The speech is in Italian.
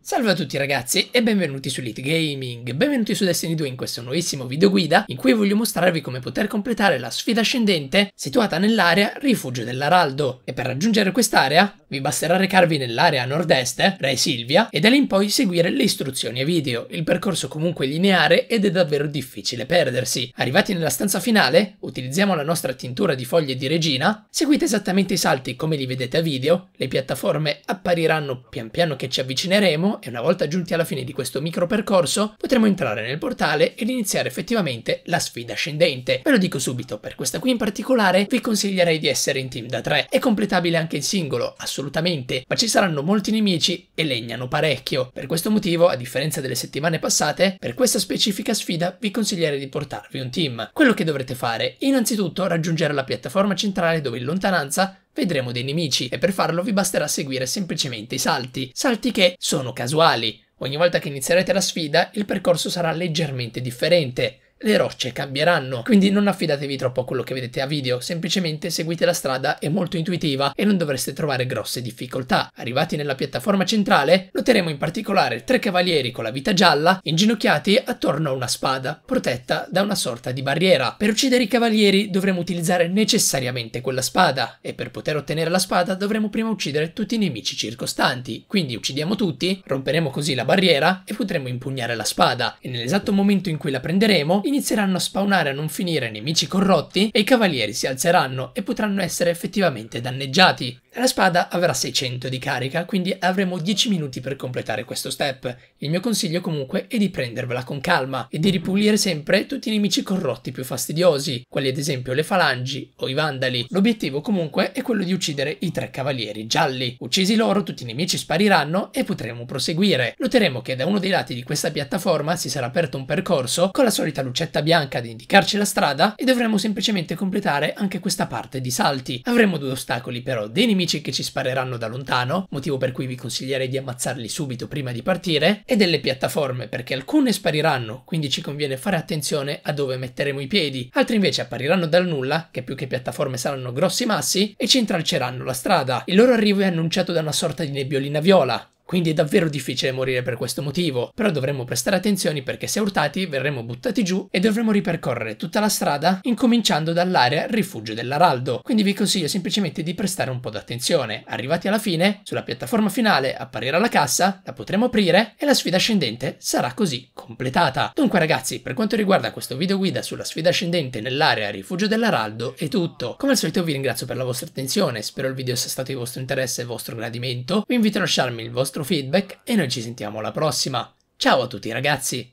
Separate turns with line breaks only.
Salve a tutti ragazzi e benvenuti su Elite Gaming, benvenuti su Destiny 2 in questo nuovissimo video guida in cui voglio mostrarvi come poter completare la sfida ascendente situata nell'area Rifugio dell'Araldo e per raggiungere quest'area vi basterà recarvi nell'area nord-est, Re Silvia, e da lì in poi seguire le istruzioni a video. Il percorso comunque è lineare ed è davvero difficile perdersi. Arrivati nella stanza finale, utilizziamo la nostra tintura di foglie di regina, seguite esattamente i salti come li vedete a video, le piattaforme appariranno pian piano che ci avvicineremo e una volta giunti alla fine di questo micro percorso potremo entrare nel portale ed iniziare effettivamente la sfida ascendente. Ve lo dico subito, per questa qui in particolare vi consiglierei di essere in team da 3. È completabile anche il singolo, assolutamente assolutamente, ma ci saranno molti nemici e legnano parecchio. Per questo motivo, a differenza delle settimane passate, per questa specifica sfida vi consiglierei di portarvi un team. Quello che dovrete fare, innanzitutto raggiungere la piattaforma centrale dove in lontananza vedremo dei nemici e per farlo vi basterà seguire semplicemente i salti, salti che sono casuali. Ogni volta che inizierete la sfida il percorso sarà leggermente differente le rocce cambieranno, quindi non affidatevi troppo a quello che vedete a video, semplicemente seguite la strada, è molto intuitiva e non dovreste trovare grosse difficoltà. Arrivati nella piattaforma centrale, noteremo in particolare tre cavalieri con la vita gialla inginocchiati attorno a una spada, protetta da una sorta di barriera. Per uccidere i cavalieri dovremo utilizzare necessariamente quella spada e per poter ottenere la spada dovremo prima uccidere tutti i nemici circostanti, quindi uccidiamo tutti, romperemo così la barriera e potremo impugnare la spada e nell'esatto momento in cui la prenderemo inizieranno a spawnare a non finire nemici corrotti e i cavalieri si alzeranno e potranno essere effettivamente danneggiati. La spada avrà 600 di carica, quindi avremo 10 minuti per completare questo step. Il mio consiglio comunque è di prendervela con calma e di ripulire sempre tutti i nemici corrotti più fastidiosi, quali ad esempio le falangi o i vandali. L'obiettivo comunque è quello di uccidere i tre cavalieri gialli. Uccisi loro tutti i nemici spariranno e potremo proseguire. Noteremo che da uno dei lati di questa piattaforma si sarà aperto un percorso con la solita lucetta bianca ad indicarci la strada e dovremo semplicemente completare anche questa parte di salti. Avremo due ostacoli però dei nemici nemici che ci spareranno da lontano, motivo per cui vi consiglierei di ammazzarli subito prima di partire, e delle piattaforme perché alcune spariranno, quindi ci conviene fare attenzione a dove metteremo i piedi, altre invece appariranno dal nulla, che più che piattaforme saranno grossi massi, e ci intralceranno la strada. Il loro arrivo è annunciato da una sorta di nebbiolina viola, quindi è davvero difficile morire per questo motivo, però dovremmo prestare attenzione perché se urtati verremo buttati giù e dovremo ripercorrere tutta la strada incominciando dall'area rifugio dell'Araldo. Quindi vi consiglio semplicemente di prestare un po' d'attenzione. Arrivati alla fine, sulla piattaforma finale apparirà la cassa, la potremo aprire e la sfida ascendente sarà così completata. Dunque ragazzi, per quanto riguarda questo video guida sulla sfida ascendente nell'area rifugio dell'Araldo è tutto. Come al solito vi ringrazio per la vostra attenzione, spero il video sia stato di vostro interesse e vostro gradimento. Vi invito a lasciarmi il vostro vostro feedback e noi ci sentiamo alla prossima. Ciao a tutti ragazzi!